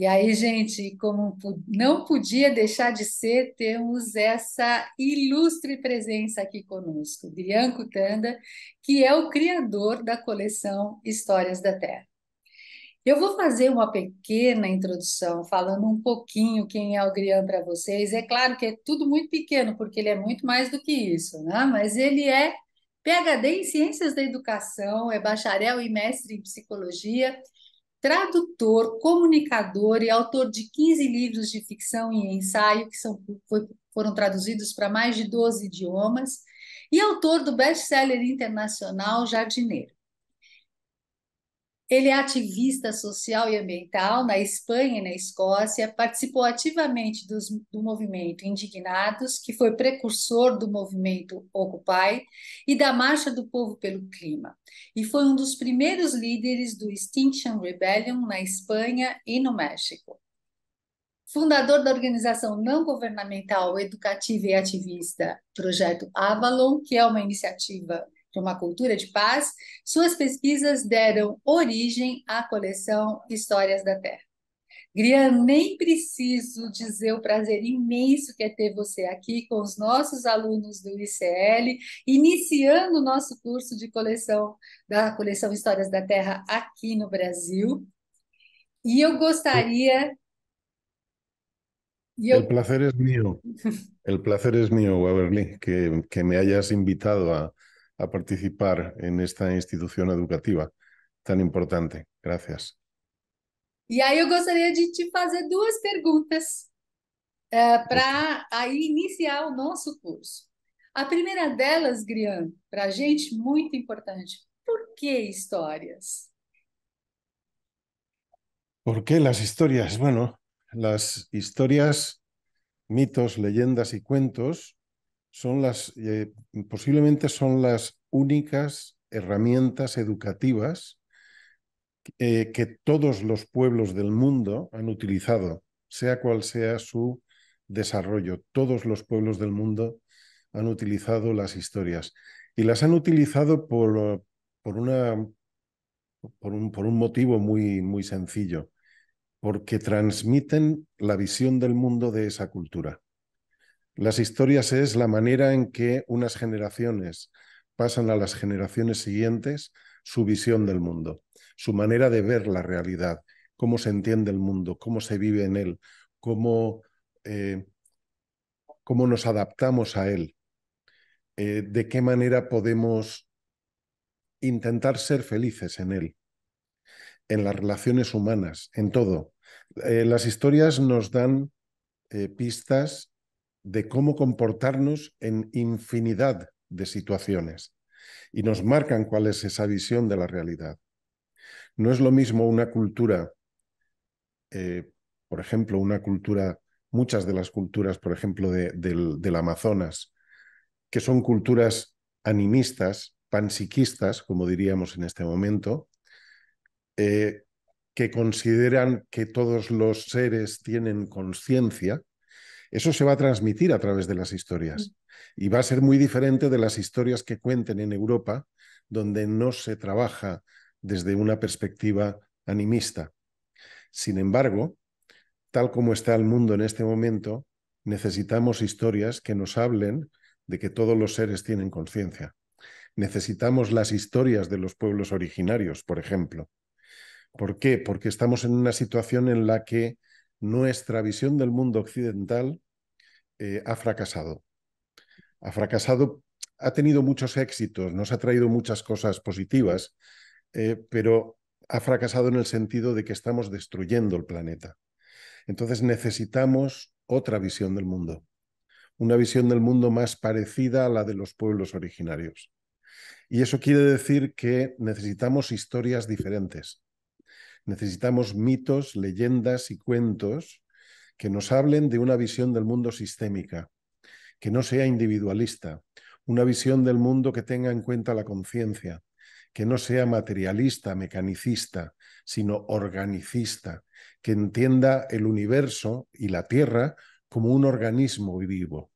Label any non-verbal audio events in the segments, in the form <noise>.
E aí, gente, como não podia deixar de ser, temos essa ilustre presença aqui conosco, Drian Cutanda, que é o criador da coleção Histórias da Terra. Eu vou fazer uma pequena introdução, falando um pouquinho quem é o Grian para vocês. É claro que é tudo muito pequeno, porque ele é muito mais do que isso, né? mas ele é PhD em Ciências da Educação, é bacharel e mestre em Psicologia, tradutor, comunicador e autor de 15 livros de ficção e ensaio, que são, foi, foram traduzidos para mais de 12 idiomas, e autor do best-seller internacional Jardineiro. Ele é ativista social e ambiental na Espanha e na Escócia, participou ativamente dos, do movimento Indignados, que foi precursor do movimento Occupy e da Marcha do Povo pelo Clima, e foi um dos primeiros líderes do Extinction Rebellion na Espanha e no México. Fundador da organização não governamental, educativa e ativista Projeto Avalon, que é uma iniciativa para uma cultura de paz, suas pesquisas deram origem à coleção Histórias da Terra. Grian nem preciso dizer o prazer imenso que é ter você aqui com os nossos alunos do ICL, iniciando o nosso curso de coleção da coleção Histórias da Terra aqui no Brasil. E eu gostaria O El placer é meu. O placer é meu, Waverly, que, que me hayas invitado a, a participar en esta institución educativa tan importante. Gracias. E aí eu gostaria de te fazer duas perguntas uh, eh, para aí iniciar o nosso curso. A primeira delas, Grian, para a gente muito importante, por que histórias? ¿Por que as histórias? Bueno, as histórias, mitos, leyendas e cuentos son las, eh, posiblemente son las únicas herramientas educativas que todos los pueblos del mundo han utilizado, sea cual sea su desarrollo. Todos los pueblos del mundo han utilizado las historias y las han utilizado por, por, una, por, un, por un motivo muy, muy sencillo, porque transmiten la visión del mundo de esa cultura. Las historias es la manera en que unas generaciones pasan a las generaciones siguientes su visión del mundo, su manera de ver la realidad, cómo se entiende el mundo, cómo se vive en él, cómo, eh, nos adaptamos a él, eh, de qué manera podemos intentar ser felices en él, en las relaciones humanas, en todo. Eh, las historias nos dan pistas de cómo comportarnos en infinidad de situaciones y nos marcan cuál es esa visión de la realidad. No es lo mismo una cultura, eh, por ejemplo, una cultura, muchas de las culturas, por ejemplo, del, del Amazonas, que son culturas animistas, pansiquistas, como diríamos en este momento, eh, que consideran que todos los seres tienen conciencia, eso se va a transmitir a través de las historias mm. y va a ser muy diferente de las historias que cuenten en Europa, donde no se trabaja desde una perspectiva animista. Sin embargo, tal como está el mundo en este momento, necesitamos historias que nos hablen de que todos los seres tienen conciencia. Necesitamos las historias de los pueblos originarios, por ejemplo. ¿Por qué? Porque estamos en una situación en la que nuestra visión del mundo occidental eh, ha fracasado. Ha fracasado, ha tenido muchos éxitos, nos ha traído muchas cosas positivas, eh, pero ha fracasado en el sentido de que estamos destruyendo el planeta. Entonces necesitamos otra visión del mundo, una visión del mundo más parecida a la de los pueblos originarios. Y eso quiere decir que necesitamos historias diferentes. Necesitamos mitos, leyendas y cuentos que nos hablen de una visión del mundo sistémica, que no sea individualista, una visión del mundo que tenga en cuenta la conciencia, que no sea materialista, mecanicista, sino organicista, que entienda el universo y la Tierra como un organismo vivo.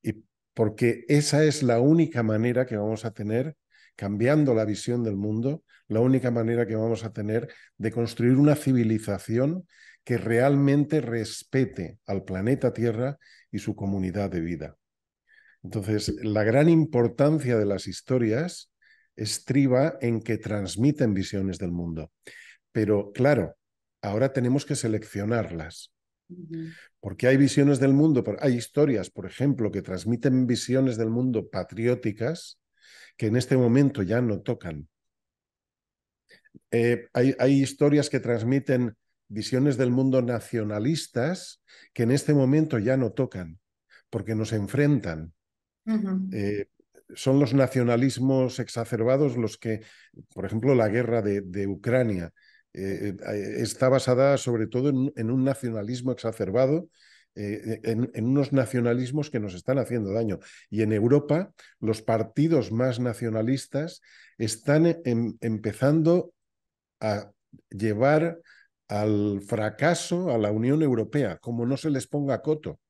Y porque esa es la única manera que vamos a tener, cambiando la visión del mundo, la única manera que vamos a tener de construir una civilización que realmente respete al planeta Tierra y su comunidad de vida. Entonces, la gran importancia de las historias estriba en que transmiten visiones del mundo. Pero claro, ahora tenemos que seleccionarlas. Porque hay visiones del mundo, hay historias, por ejemplo, que transmiten visiones del mundo patrióticas que en este momento ya no tocan. Eh, hay, historias que transmiten visiones del mundo nacionalistas que en este momento ya no tocan, porque nos enfrentan. Eh, son los nacionalismos exacerbados los que, por ejemplo, la guerra de, Ucrania eh, está basada sobre todo en, un nacionalismo exacerbado en, unos nacionalismos que nos están haciendo daño. Y en Europa, los partidos más nacionalistas están em, empezando a llevar al fracaso a la Unión Europea, como no se les ponga coto,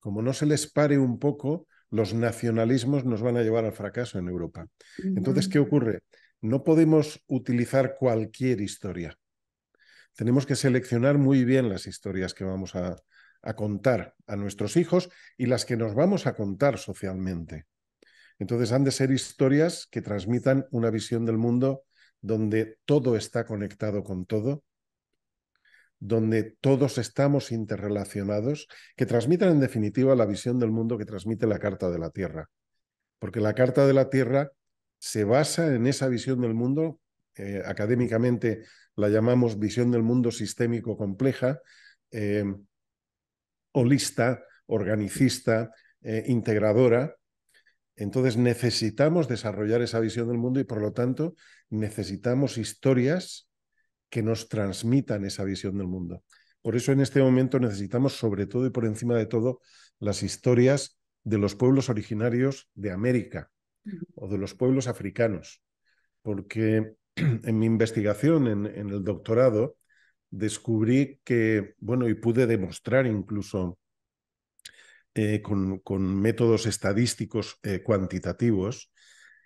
como no se les pare un poco, los nacionalismos nos van a llevar al fracaso en Europa. Entonces, ¿qué ocurre? No podemos utilizar cualquier historia. Tenemos que seleccionar muy bien las historias que vamos a, contar a nuestros hijos y las que nos vamos a contar socialmente. Entonces han de ser historias que transmitan una visión del mundo donde todo está conectado con todo, donde todos estamos interrelacionados, que transmitan en definitiva la visión del mundo que transmite la Carta de la Tierra. Porque la Carta de la Tierra se basa en esa visión del mundo, eh, académicamente la llamamos visión del mundo sistémico compleja, eh, holista, organicista, eh, integradora, entonces necesitamos desarrollar esa visión del mundo y por lo tanto necesitamos historias que nos transmitan esa visión del mundo. Por eso en este momento necesitamos sobre todo y por encima de todo las historias de los pueblos originarios de América o de los pueblos africanos, porque <clears throat> en mi investigación en, el doctorado descubrí que, bueno, y pude demostrar incluso eh, con, métodos estadísticos eh, cuantitativos,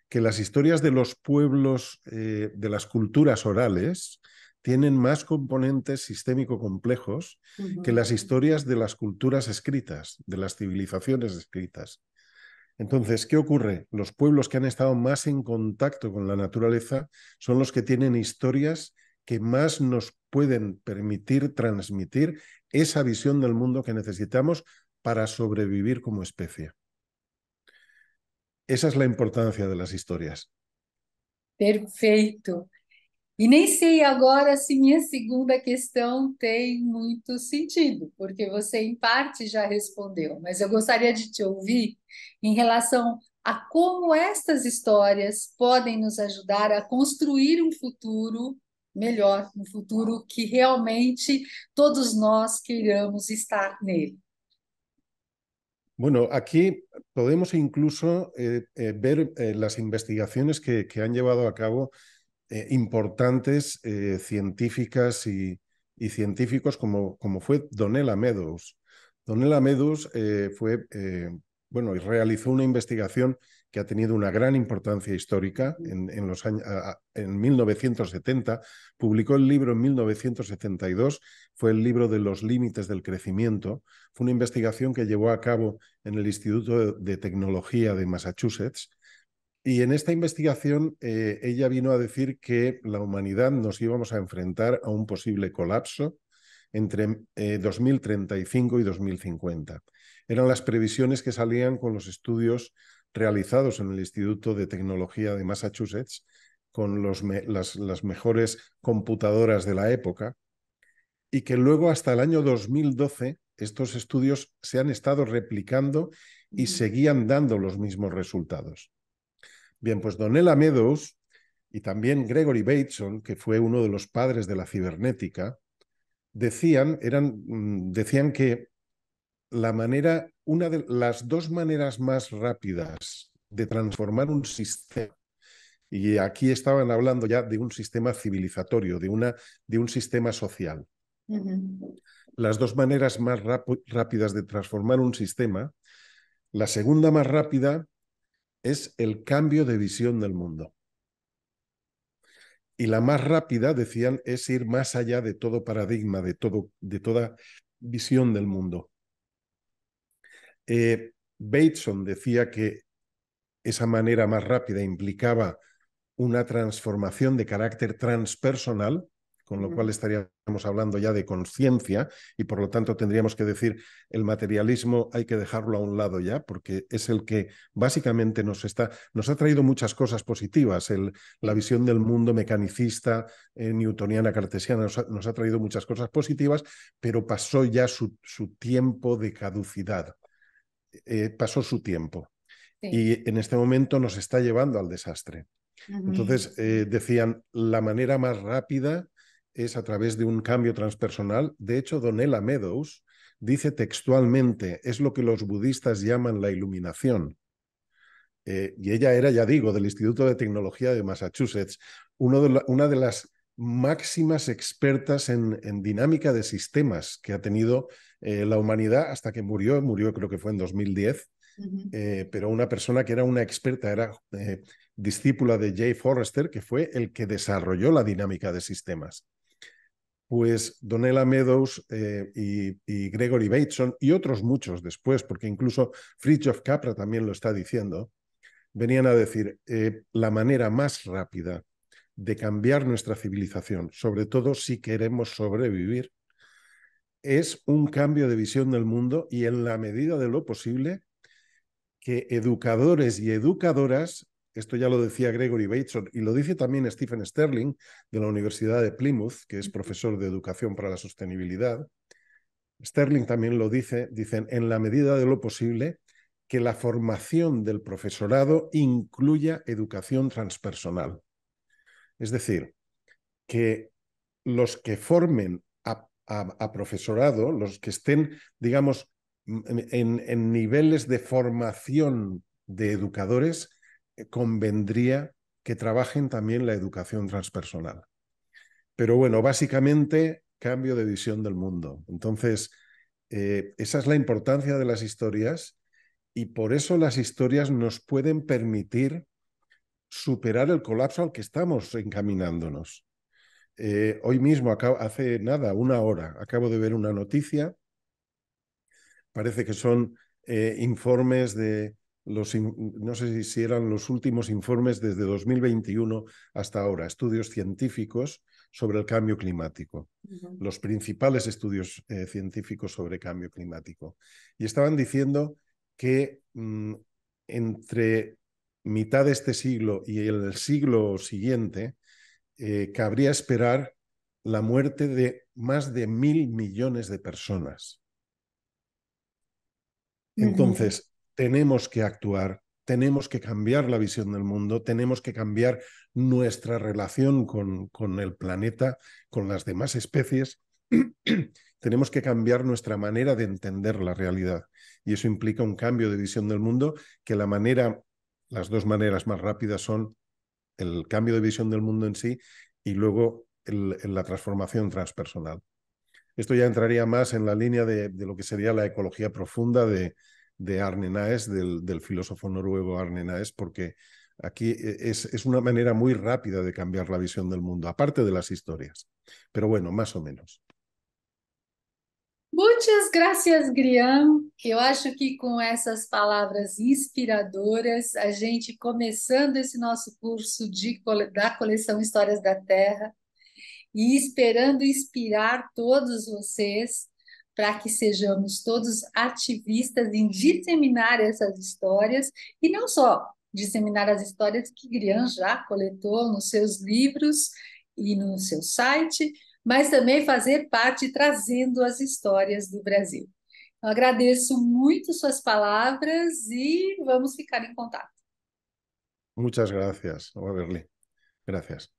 que las historias de los pueblos, eh, de las culturas orales, tienen más componentes sistémico complejos que las historias de las culturas escritas, de las civilizaciones escritas. Entonces, ¿qué ocurre? Los pueblos que han estado más en contacto con la naturaleza son los que tienen historias que más nos pueden permitir transmitir esa visión del mundo que necesitamos para sobrevivir como especie. Esa es la importancia de las historias. Perfeito. E nem sei agora se minha segunda questão tem muito sentido, porque você, em parte, já respondeu, mas eu gostaria de te ouvir em relação a como estas histórias podem nos ajudar a construir um futuro melhor, um futuro que realmente todos nós queiramos estar nele. Bueno, aquí podemos incluso eh, eh, ver eh, las investigaciones que, han llevado a cabo importantes científicas y, científicos como, fue Donella Meadows. Donella Meadows fue, bueno, realizó una investigación que ha tenido una gran importancia histórica en, los años, en 1970. Publicó el libro en 1972, fue el libro de los límites del crecimiento. Fue una investigación que llevó a cabo en el Instituto de Tecnología de Massachusetts. Y en esta investigación eh, ella vino a decir que la humanidad nos íbamos a enfrentar a un posible colapso entre 2035 eh, y 2050. Eran las previsiones que salían con los estudios realizados en el Instituto de Tecnología de Massachusetts con los las, mejores computadoras de la época y que luego hasta el año 2012 estos estudios se han estado replicando y seguían dando los mismos resultados. Bien, pues Donella Meadows y también Gregory Bateson, que fue uno de los padres de la cibernética, decían, eran, mm, decían que la manera, una de las dos maneras más rápidas de transformar un sistema, y aquí estaban hablando ya de un sistema civilizatorio, de, una, de un sistema social. Las dos maneras más rápidas de transformar un sistema, la segunda más rápida es el cambio de visión del mundo. Y la más rápida, decían, es ir más allá de todo paradigma, de, todo, de toda visión del mundo. Eh, Bateson decía que esa manera más rápida implicaba una transformación de carácter transpersonal, con lo cual estaríamos hablando ya de conciencia y por lo tanto tendríamos que decir el materialismo hay que dejarlo a un lado ya porque es el que básicamente nos está nos ha traído muchas cosas positivas la visión del mundo mecanicista eh, newtoniana cartesiana nos ha, traído muchas cosas positivas pero pasó ya su tiempo de caducidad eh, pasó su tiempo y en este momento nos está llevando al desastre. Entonces, eh, decían, la manera más rápida es a través de un cambio transpersonal. De hecho, Donella Meadows dice textualmente, es lo que los budistas llaman la iluminación. Eh, y ella era, ya digo, del Instituto de Tecnología de Massachusetts. una de las máximas expertas en, dinámica de sistemas que ha tenido eh, la humanidad hasta que murió, murió creo que fue en 2010, eh, pero una persona que era una experta, era eh, discípula de Jay Forrester, que fue el que desarrolló la dinámica de sistemas. Pues Donella Meadows y, Gregory Bateson y otros muchos después, porque incluso Fritjof Capra también lo está diciendo, venían a decir, la manera más rápida de cambiar nuestra civilización, sobre todo si queremos sobrevivir, es un cambio de visión del mundo y en la medida de lo posible que educadores y educadoras, esto ya lo decía Gregory Bateson y lo dice también Stephen Sterling de la Universidad de Plymouth, que es profesor de educación para la sostenibilidad, Sterling también lo dice, dicen, en la medida de lo posible, que la formación del profesorado incluya educación transpersonal. Es decir, que los que formen a, profesorado, los que estén, digamos, en, niveles de formación de educadores, eh, convendría que trabajen también la educación transpersonal. Pero bueno, básicamente cambio de visión del mundo. Entonces, eh, esa es la importancia de las historias y por eso las historias nos pueden permitir superar el colapso al que estamos encaminándonos. Eh, hoy mismo, hace nada, una hora, acabo de ver una noticia. Parece que son eh, informes de los, no sé si eran los últimos informes desde 2021 hasta ahora, estudios científicos sobre el cambio climático, los principales estudios eh, científicos sobre cambio climático. Y estaban diciendo que mm, entre mitad de este siglo y el siglo siguiente, eh, cabría esperar la muerte de más de mil millones de personas. Entonces, tenemos que actuar, tenemos que cambiar la visión del mundo, tenemos que cambiar nuestra relación con, con el planeta, con las demás especies, <clears throat> tenemos que cambiar nuestra manera de entender la realidad. Y eso implica un cambio de visión del mundo que la manera las dos maneras más rápidas son el cambio de visión del mundo en sí y luego la transformación transpersonal. Esto ya entraría más en la línea de, lo que sería la ecología profunda de, Arne Naes, del, filósofo noruego Arne Naes, porque aquí e, es, una manera muy rápida de cambiar la visión del mundo, aparte de las historias. Pero bueno, más o menos. Muitas graças, Grian. Eu acho que com essas palavras inspiradoras, a gente começando esse nosso curso de, da coleção Histórias da Terra e esperando inspirar todos vocês para que sejamos todos ativistas em disseminar essas histórias e não só disseminar as histórias que Grian já coletou nos seus livros e no seu site, mas também fazer parte trazendo as histórias do Brasil. Eu agradeço muito suas palavras e vamos ficar em contato. Muchas gracias, Berlin. Gracias.